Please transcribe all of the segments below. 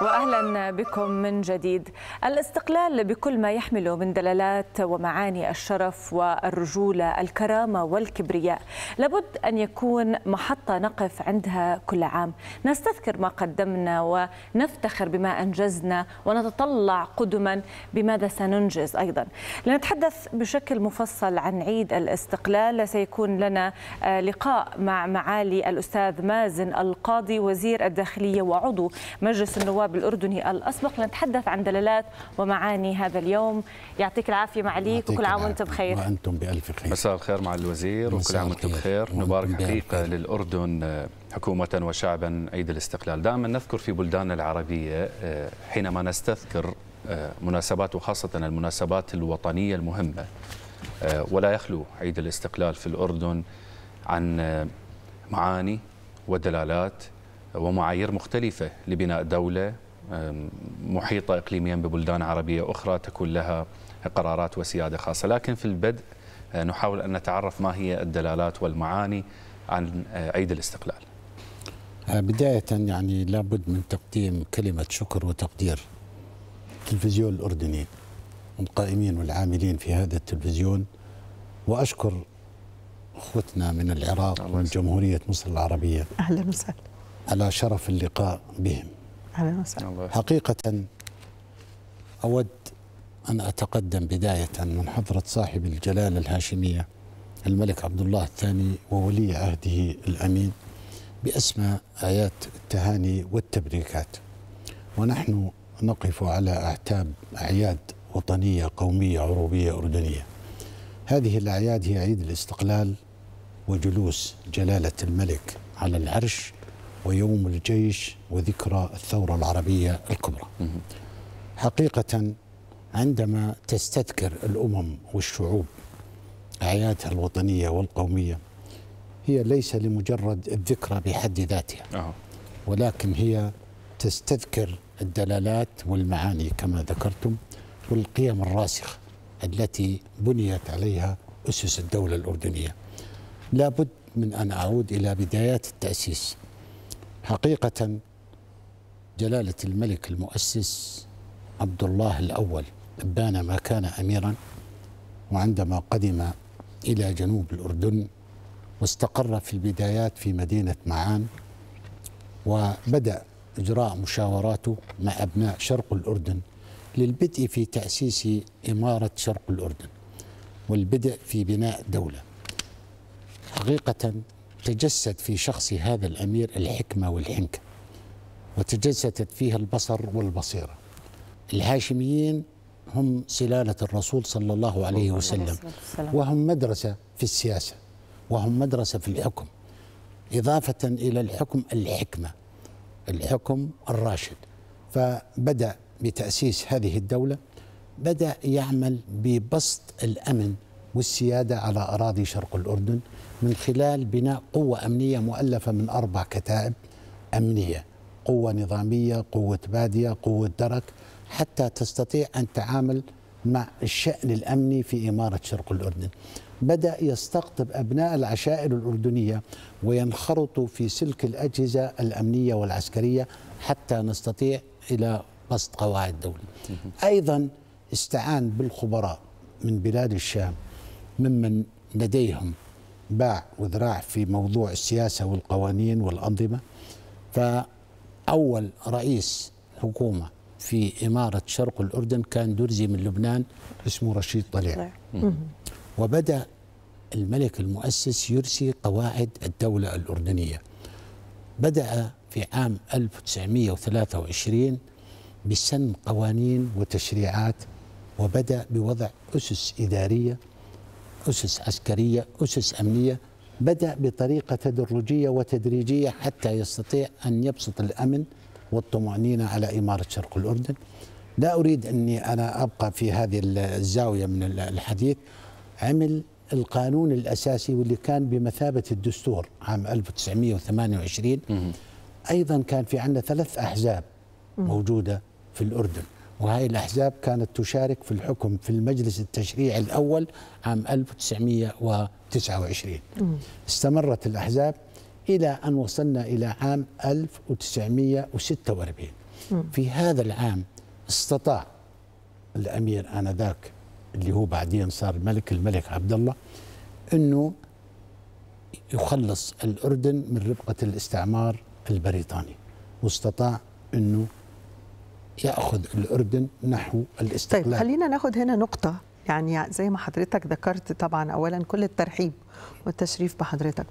واهلا بكم من جديد. الاستقلال بكل ما يحمله من دلالات ومعاني الشرف والرجوله، الكرامه والكبرياء، لابد ان يكون محطه نقف عندها كل عام، نستذكر ما قدمنا ونفتخر بما انجزنا ونتطلع قدما بماذا سننجز ايضا. لنتحدث بشكل مفصل عن عيد الاستقلال، سيكون لنا لقاء مع معالي الاستاذ مازن القاضي وزير الداخليه وعضو مجلس النواب الشباب الأردني الأسبق لنتحدث عن دلالات ومعاني هذا اليوم يعطيك العافية معاليك وكل عام وأنتم بخير وأنتم بألف خير مساء الخير مع الوزير وكل عام وأنتم بخير نبارك حقيقة للأردن حكومة وشعبا عيد الاستقلال دائما نذكر في بلداننا العربية آه، حينما نستذكر آه، مناسبات وخاصة المناسبات الوطنية المهمة آه، ولا يخلو عيد الاستقلال في الأردن عن معاني ودلالات ومعايير مختلفة لبناء دولة محيطة إقليميا ببلدان عربية أخرى تكون لها قرارات وسيادة خاصة لكن في البدء آه، نحاول أن نتعرف ما هي الدلالات والمعاني عن عيد آه، الاستقلال آه، بداية يعني لابد من تقديم كلمة شكر وتقدير التلفزيون الأردني القائمين والعاملين في هذا التلفزيون وأشكر أخوتنا من العراق ومن جمهورية مصر العربية أهلا وسهلا على شرف اللقاء بهم أهلا وسهلا حقيقة أود أن أتقدم بداية من حضرة صاحب الجلالة الهاشمية الملك عبد الله الثاني وولي عهده الأمين بأسمى آيات التهاني والتبريكات ونحن نقف على أعتاب أعياد وطنية قومية عروبية أردنية هذه الأعياد هي عيد الاستقلال وجلوس جلالة الملك على العرش ويوم الجيش وذكرى الثورة العربية الكبرى حقيقة عندما تستذكر الأمم والشعوب أعيادها الوطنية والقومية هي ليس لمجرد الذكرى بحد ذاتها ولكن هي تستذكر الدلالات والمعاني كما ذكرتم والقيم الراسخة التي بنيت عليها أسس الدولة الأردنية لابد من أن أعود إلى بدايات التأسيس حقيقة جلالة الملك المؤسس عبد الله الأول ابان ما كان أميرا وعندما قدم إلى جنوب الأردن واستقر في البدايات في مدينة معان وبدأ إجراء مشاوراته مع أبناء شرق الأردن للبدء في تأسيس إمارة شرق الأردن والبدء في بناء دولة حقيقة تجسد في شخص هذا الأمير الحكمة والحنكة وتجسدت فيها البصر والبصيرة الهاشميين هم سلالة الرسول صلى الله عليه وسلم وهم مدرسة في السياسة وهم مدرسة في الحكم إضافة إلى الحكم الحكمة الحكم الراشد فبدأ بتأسيس هذه الدولة بدأ يعمل ببسط الأمن والسيادة على أراضي شرق الأردن من خلال بناء قوة أمنية مؤلفة من أربع كتائب أمنية قوة نظامية قوة بادية قوة درك حتى تستطيع أن تعامل مع الشأن الأمني في إمارة شرق الأردن بدأ يستقطب أبناء العشائر الأردنية وينخرطوا في سلك الأجهزة الأمنية والعسكرية حتى نستطيع إلى بسط قواعد دولة أيضا استعان بالخبراء من بلاد الشام ممن لديهم باع وذراع في موضوع السياسة والقوانين والأنظمة فأول رئيس حكومة في إمارة شرق الأردن كان درزي من لبنان اسمه رشيد طليع وبدأ الملك المؤسس يرسي قواعد الدولة الأردنية بدأ في عام 1923 بسن قوانين وتشريعات وبدأ بوضع أسس إدارية أسس عسكرية أسس أمنية بدأ بطريقة تدرجية وتدريجية حتى يستطيع أن يبسط الأمن والطمأنينة على إمارة شرق الأردن لا أريد أني أنا أبقى في هذه الزاوية من الحديث عمل القانون الأساسي واللي كان بمثابة الدستور عام 1928 أيضا كان في عندنا ثلاث أحزاب موجودة في الأردن وهذه الأحزاب كانت تشارك في الحكم في المجلس التشريعي الأول عام 1929 استمرت الأحزاب إلى أن وصلنا إلى عام 1946 في هذا العام استطاع الأمير آنذاك اللي هو بعدين صار ملك الملك عبد الله أنه يخلص الأردن من ربقة الاستعمار البريطاني واستطاع أنه ياخذ الاردن نحو الاستقلال طيب خلينا ناخذ هنا نقطه يعني زي ما حضرتك ذكرت طبعا اولا كل الترحيب والتشريف بحضرتك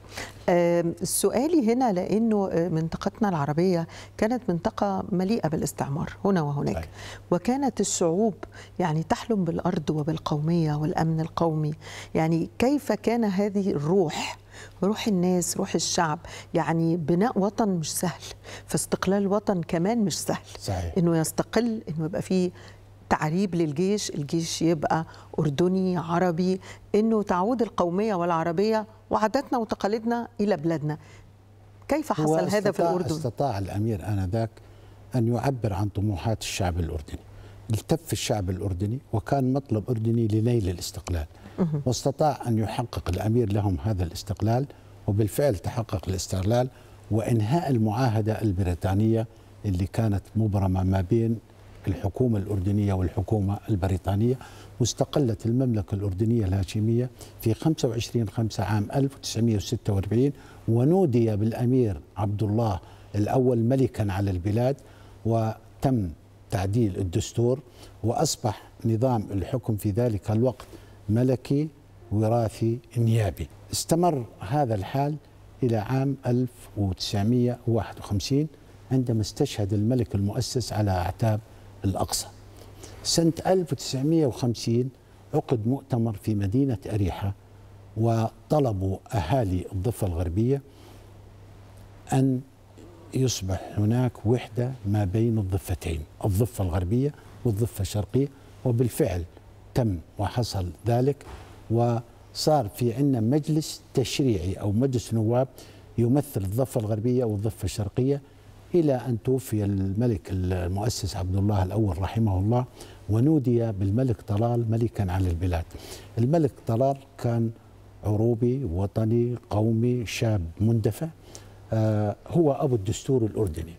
سؤالي هنا لانه آه، منطقتنا العربيه كانت منطقه مليئه بالاستعمار هنا وهناك وكانت الشعوب يعني تحلم بالارض وبالقوميه والامن القومي يعني كيف كان هذه الروح روح الناس روح الشعب يعني بناء وطن مش سهل فاستقلال وطن كمان مش سهل صحيح. انه يستقل انه يبقى فيه تعريب للجيش الجيش يبقى أردني عربي إنه تعود القومية والعربية وعاداتنا وتقاليدنا إلى بلادنا كيف حصل هذا في الأردن؟ استطاع الأمير آنذاك أن يعبر عن طموحات الشعب الأردني التف الشعب الأردني وكان مطلب أردني لنيل الاستقلال واستطاع أن يحقق الأمير لهم هذا الاستقلال وبالفعل تحقق الاستقلال وإنهاء المعاهدة البريطانية اللي كانت مبرمة ما بين الحكومة الأردنية والحكومة البريطانية واستقلت المملكة الأردنية الهاشمية في 25 5 عام 1946 ونودي بالأمير عبد الله الأول ملكا على البلاد وتم تعديل الدستور وأصبح نظام الحكم في ذلك الوقت ملكي وراثي نيابي استمر هذا الحال إلى عام 1951 عندما استشهد الملك المؤسس على أعتاب الأقصى سنة 1950 عقد مؤتمر في مدينة أريحة وطلبوا أهالي الضفة الغربية أن يصبح هناك وحدة ما بين الضفتين الضفة الغربية والضفة الشرقية وبالفعل تم وحصل ذلك وصار في عندنا مجلس تشريعي أو مجلس نواب يمثل الضفة الغربية والضفة الشرقية إلى أن توفي الملك المؤسس عبد الله الأول رحمه الله ونودي بالملك طلال ملكا على البلاد الملك طلال كان عروبي وطني قومي شاب مندفع آه، هو أبو الدستور الأردني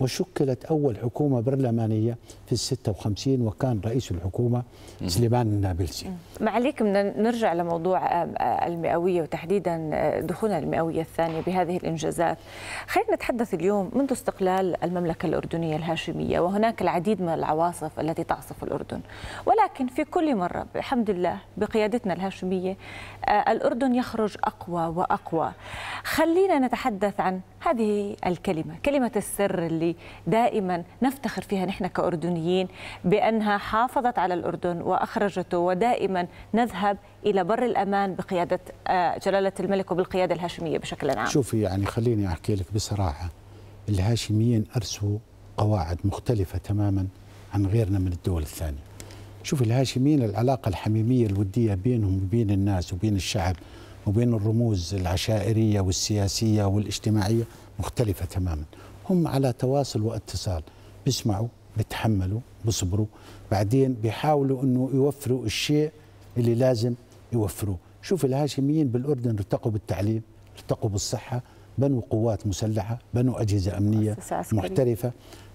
وشكلت أول حكومة برلمانية في الستة وخمسين وكان رئيس الحكومة سليمان النابلسي ما عليك نرجع لموضوع آه، آه، المئوية وتحديدا آه، دخولنا المئوية الثانية بهذه الإنجازات خلينا نتحدث اليوم منذ استقلال المملكة الأردنية الهاشمية وهناك العديد من العواصف التي تعصف الأردن ولكن في كل مرة بحمد الله بقيادتنا الهاشمية الأردن يخرج أقوى وأقوى خلينا نتحدث عن هذه الكلمة كلمة السر اللي اللي دائما نفتخر فيها نحن كأردنيين بأنها حافظت على الأردن وأخرجته ودائما نذهب إلى بر الأمان بقيادة آه، جلالة الملك وبالقيادة الهاشمية بشكل عام شوفي يعني خليني أحكي لك بصراحة الهاشميين أرسوا قواعد مختلفة تماما عن غيرنا من الدول الثانية شوف الهاشميين العلاقة الحميمية الودية بينهم وبين الناس وبين الشعب وبين الرموز العشائرية والسياسية والاجتماعية مختلفة تماما هم على تواصل واتصال بيسمعوا بيتحملوا بيصبروا بعدين بيحاولوا انه يوفروا الشيء اللي لازم يوفروه شوف الهاشميين بالاردن ارتقوا بالتعليم ارتقوا بالصحه بنوا قوات مسلحه بنوا اجهزه امنيه محترفه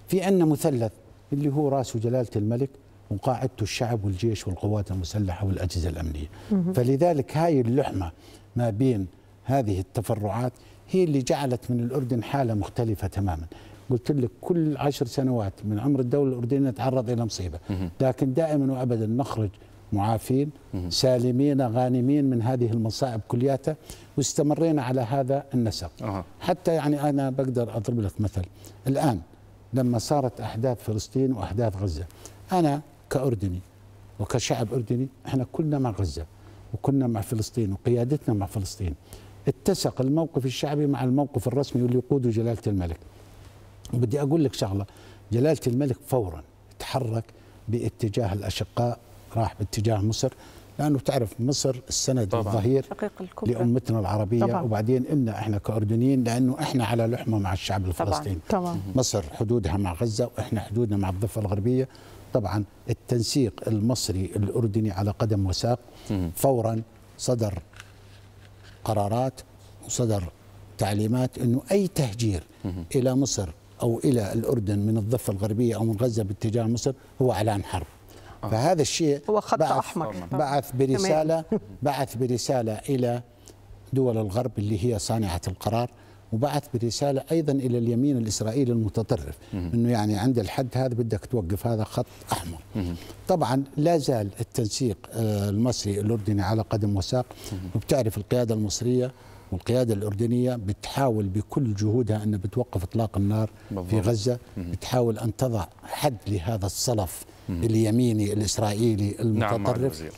في عندنا مثلث اللي هو راسه جلاله الملك وقاعدته الشعب والجيش والقوات المسلحه والاجهزه الامنيه فلذلك هاي اللحمه ما بين هذه التفرعات هي اللي جعلت من الأردن حالة مختلفة تماما قلت لك كل عشر سنوات من عمر الدولة الأردنية نتعرض إلى مصيبة لكن دائما وأبدا نخرج معافين سالمين غانمين من هذه المصائب كلياتها واستمرينا على هذا النسق حتى يعني أنا بقدر أضرب لك مثل الآن لما صارت أحداث فلسطين وأحداث غزة أنا كأردني وكشعب أردني احنا كلنا مع غزة وكنا مع فلسطين وقيادتنا مع فلسطين اتسق الموقف الشعبي مع الموقف الرسمي واللي يقوده جلاله الملك بدي اقول لك شغله جلاله الملك فورا تحرك باتجاه الاشقاء راح باتجاه مصر لانه تعرف مصر السند الظهير لامتنا العربيه طبعا. وبعدين إلنا احنا كاردنيين لانه احنا على لحمه مع الشعب الفلسطيني طبعا. طبعا. مصر حدودها مع غزه واحنا حدودنا مع الضفه الغربيه طبعا التنسيق المصري الاردني على قدم وساق فورا صدر قرارات وصدر تعليمات انه اي تهجير الى مصر او الى الاردن من الضفه الغربيه او من غزه باتجاه مصر هو اعلان حرب آه. فهذا الشيء هو خط بعث احمر بعث برساله بعث برساله الى دول الغرب اللي هي صانعه القرار وبعث برساله ايضا الى اليمين الاسرائيلي المتطرف انه يعني عند الحد هذا بدك توقف هذا خط احمر طبعا لا زال التنسيق آه، المصري الاردني على قدم وساق وبتعرف القياده المصريه والقياده الاردنيه بتحاول بكل جهودها ان بتوقف اطلاق النار بالضبط. في غزه بتحاول ان تضع حد لهذا الصلف اليميني الاسرائيلي نعم، المتطرف نعم